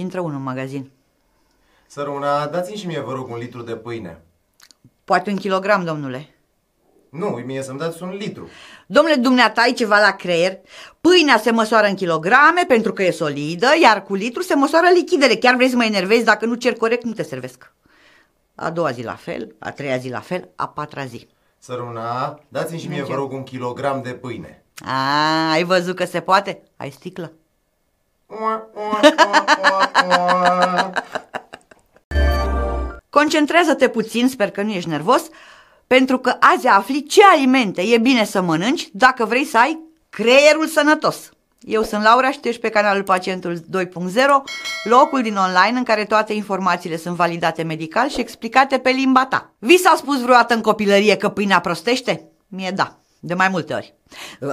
Intră unul în magazin. Săruna, dați-mi și mie, vă rog, un litru de pâine. Poate un kilogram, domnule. Nu, mie să-mi dați un litru. Domnule, dumneata ai ceva la creier? Pâinea se măsoară în kilograme pentru că e solidă, iar cu litru se măsoară lichidele. Chiar vrei să mă enervezi? Dacă nu cer corect, nu te servesc. A doua zi la fel, a treia zi la fel, a patra zi. Săruna, dați-mi și mie, vă rog, un kilogram de pâine. A, ai văzut că se poate? Ai sticlă? Concentrează-te puțin, sper că nu ești nervos, pentru că azi afli ce alimente e bine să mănânci dacă vrei să ai creierul sănătos. Eu sunt Laura și tu ești pe canalul Pacientul 2.0, locul din online în care toate informațiile sunt validate medical și explicate pe limba ta. Vi s-a spus vreodată în copilărie că pâinea prostește? Mie da, de mai multe ori.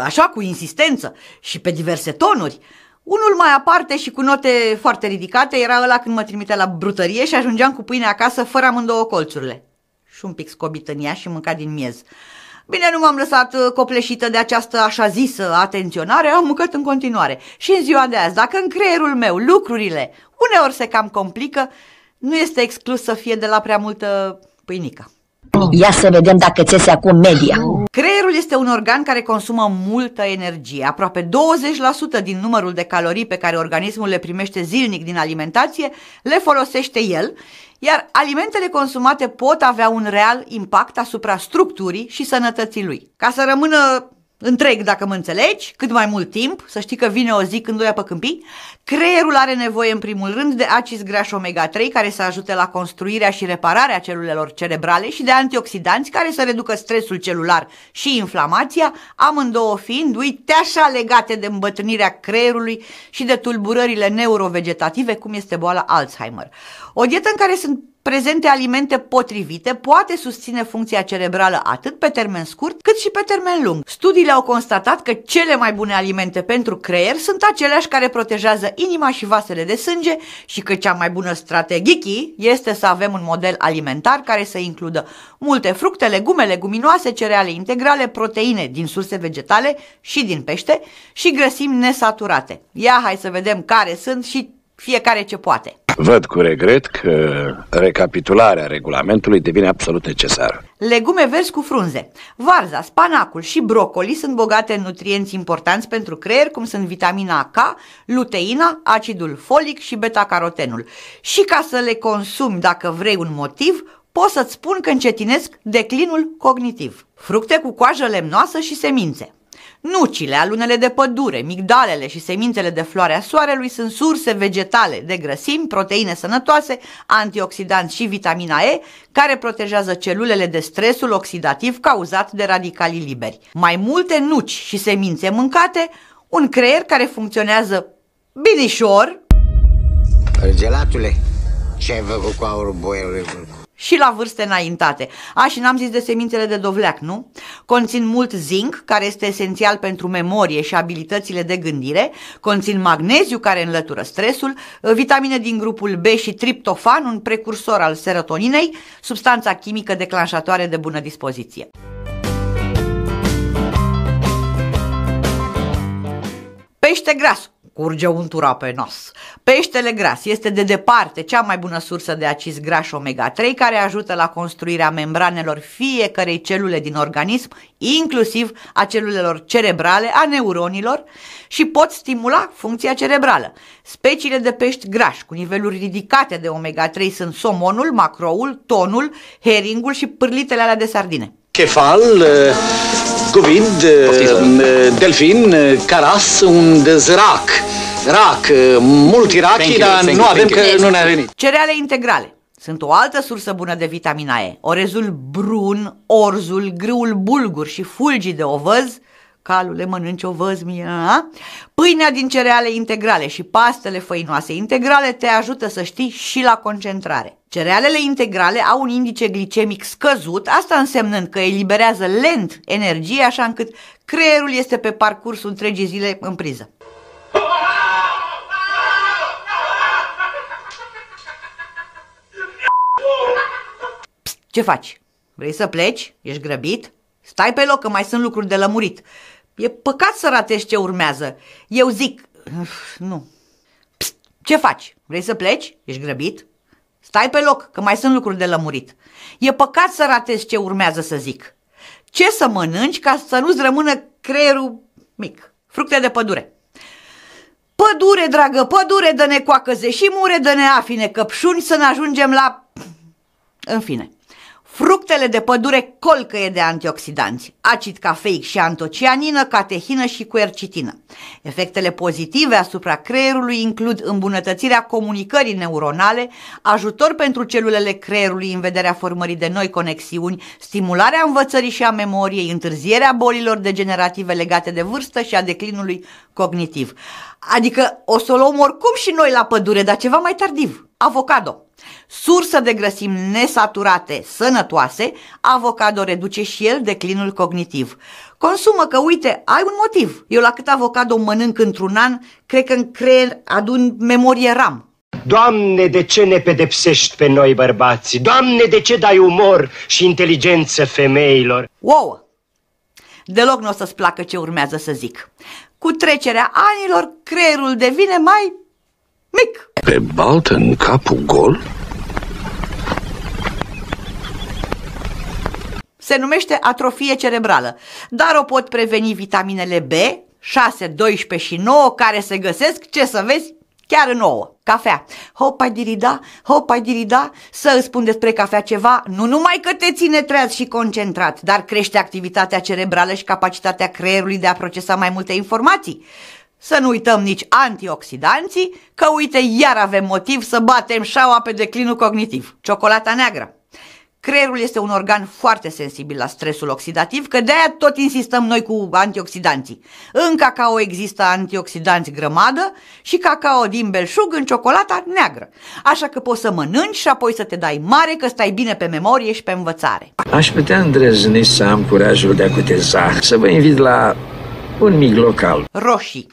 Așa, cu insistență și pe diverse tonuri. Unul mai aparte și cu note foarte ridicate era ăla când mă trimitea la brutărie și ajungeam cu pâine acasă fără amândouă colțurile. Și un pic scobit în ea și mânca din miez. Bine, nu m-am lăsat uh, copleșită de această așa zisă atenționare, am mâncat în continuare. Și în ziua de azi, dacă în creierul meu lucrurile uneori se cam complică, nu este exclus să fie de la prea multă pâinică. Ia să vedem dacă țese acum media. Creierul este un organ care consumă multă energie, aproape 20% din numărul de calorii pe care organismul le primește zilnic din alimentație le folosește el, iar alimentele consumate pot avea un real impact asupra structurii și sănătății lui. Ca să rămână întreg, dacă mă înțelegi, cât mai mult timp, să știi că vine o zi când o ia pe câmpii, creierul are nevoie în primul rând de acis graș omega-3 care să ajute la construirea și repararea celulelor cerebrale și de antioxidanți care să reducă stresul celular și inflamația, amândouă fiind, uite așa, legate de îmbătrânirea creierului și de tulburările neurovegetative, cum este boala Alzheimer. O dietă în care sunt prezente alimente potrivite poate susține funcția cerebrală atât pe termen scurt cât și pe termen lung. Studiile au constatat că cele mai bune alimente pentru creier sunt aceleași care protejează inima și vasele de sânge și că cea mai bună strategie este să avem un model alimentar care să includă multe fructe, legume, leguminoase, cereale integrale, proteine din surse vegetale și din pește și grăsimi nesaturate. Ia hai să vedem care sunt și fiecare ce poate. Văd cu regret că recapitularea regulamentului devine absolut necesară. Legume verzi cu frunze. Varza, spanacul și brocoli sunt bogate în nutrienți importanți pentru creier, cum sunt vitamina K, luteina, acidul folic și beta-carotenul. Și ca să le consumi dacă vrei un motiv, pot să-ți spun că încetinesc declinul cognitiv. Fructe cu coajă lemnoasă și semințe. Nucile, alunele de pădure, migdalele și semințele de floarea soarelui sunt surse vegetale de grăsimi, proteine sănătoase, antioxidanți și vitamina E, care protejează celulele de stresul oxidativ cauzat de radicalii liberi. Mai multe nuci și semințe mâncate, un creier care funcționează binișor. Gelatule, ce ai făcut cu aurul boierului? și la vârste înaintate. A, și n-am zis de semințele de dovleac, nu? Conțin mult zinc, care este esențial pentru memorie și abilitățile de gândire, conțin magneziu, care înlătură stresul, vitamine din grupul B și triptofan, un precursor al serotoninei, substanța chimică declanșatoare de bună dispoziție. Pește gras curge untura pe nas. Peștele gras este de departe cea mai bună sursă de acizi graș omega-3 care ajută la construirea membranelor fiecarei celule din organism, inclusiv a celulelor cerebrale, a neuronilor și pot stimula funcția cerebrală. Speciile de pești graș cu niveluri ridicate de omega-3 sunt somonul, macroul, tonul, heringul și pârlitele alea de sardine. Cefal, Covid, uh, uh, uh, Delfin, Caras, un dezrac. Rac, mult irachii, dar thank nu avem că nu ne-a venit. Cereale integrale sunt o altă sursă bună de vitamina E. Orezul brun, orzul, grâul bulgur și fulgii de ovăz calule mănânci o văzmie, a? Pâinea din cereale integrale și pastele făinoase integrale te ajută să știi și la concentrare. Cerealele integrale au un indice glicemic scăzut, asta însemnând că eliberează lent energie așa încât creierul este pe parcursul întregii zile în priză. ce faci? Vrei să pleci? Ești grăbit? Stai pe loc că mai sunt lucruri de lămurit. E păcat să ratești ce urmează. Eu zic... Nu. Psst, ce faci? Vrei să pleci? Ești grăbit? Stai pe loc că mai sunt lucruri de lămurit. E păcat să ratezi ce urmează să zic. Ce să mănânci ca să nu-ți rămână creierul mic? Fructe de pădure. Pădure, dragă, pădure, dă-ne coacăze și mure, dă-ne afine căpșuni să ne ajungem la... În fine. Fructele de pădure colcăie de antioxidanți, acid cafeic și antocianină, catehină și cuercitină. Efectele pozitive asupra creierului includ îmbunătățirea comunicării neuronale, ajutor pentru celulele creierului în vederea formării de noi conexiuni, stimularea învățării și a memoriei, întârzierea bolilor degenerative legate de vârstă și a declinului cognitiv. Adică o să o luăm oricum și noi la pădure, dar ceva mai tardiv. Avocado sursă de grăsimi nesaturate, sănătoase, avocado reduce și el declinul cognitiv. Consumă că, uite, ai un motiv. Eu la cât avocado mănânc într-un an, cred că în creier adun memorie RAM. Doamne, de ce ne pedepsești pe noi bărbații? Doamne, de ce dai umor și inteligență femeilor? Wow! Deloc nu o să-ți placă ce urmează să zic. Cu trecerea anilor, creierul devine mai mic. Pe baltă în capul gol? Se numește atrofie cerebrală, dar o pot preveni vitaminele B, 6, 12 și 9 care se găsesc, ce să vezi, chiar în ouă. Cafea. Hopa dirida, hopa dirida, să îți spun despre cafea ceva, nu numai că te ține treaz și concentrat, dar crește activitatea cerebrală și capacitatea creierului de a procesa mai multe informații. Să nu uităm nici antioxidanții, că uite, iar avem motiv să batem șaua pe declinul cognitiv. Ciocolata neagră. Creierul este un organ foarte sensibil la stresul oxidativ, că de-aia tot insistăm noi cu antioxidanții. În cacao există antioxidanți grămadă și cacao din belșug în ciocolata neagră. Așa că poți să mănânci și apoi să te dai mare că stai bine pe memorie și pe învățare. Aș putea îndrăzni să am curajul de a cuteza, să vă invit la un mic local. Roșii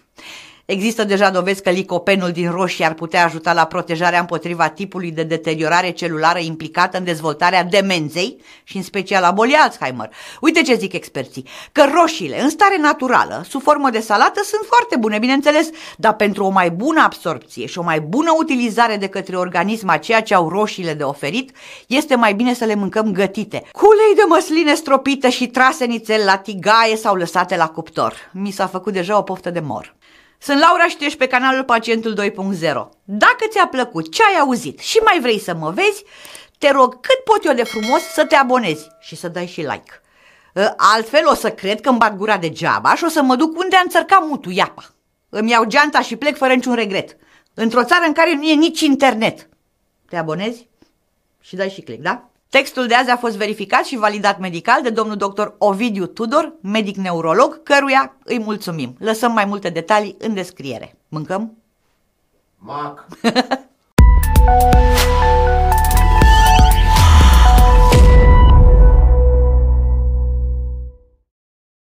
Există deja dovezi că licopenul din roșii ar putea ajuta la protejarea împotriva tipului de deteriorare celulară implicată în dezvoltarea demenței și în special a bolii Alzheimer. Uite ce zic experții, că roșiile în stare naturală, sub formă de salată, sunt foarte bune, bineînțeles, dar pentru o mai bună absorpție și o mai bună utilizare de către organism a ceea ce au roșiile de oferit, este mai bine să le mâncăm gătite, cu ulei de măsline stropită și trase nițel la tigaie sau lăsate la cuptor. Mi s-a făcut deja o poftă de mor. Sunt Laura și pe canalul Pacientul 2.0. Dacă ți-a plăcut ce ai auzit și mai vrei să mă vezi, te rog cât pot eu de frumos să te abonezi și să dai și like. Ă, altfel o să cred că îmi bag gura degeaba și o să mă duc unde a înțărcat mutul iapa. Îmi iau geanta și plec fără niciun regret. Într-o țară în care nu e nici internet. Te abonezi și dai și click, da? Textul de azi a fost verificat și validat medical de domnul dr. Ovidiu Tudor, medic neurolog, căruia îi mulțumim. Lăsăm mai multe detalii în descriere. Mâncăm? Mac!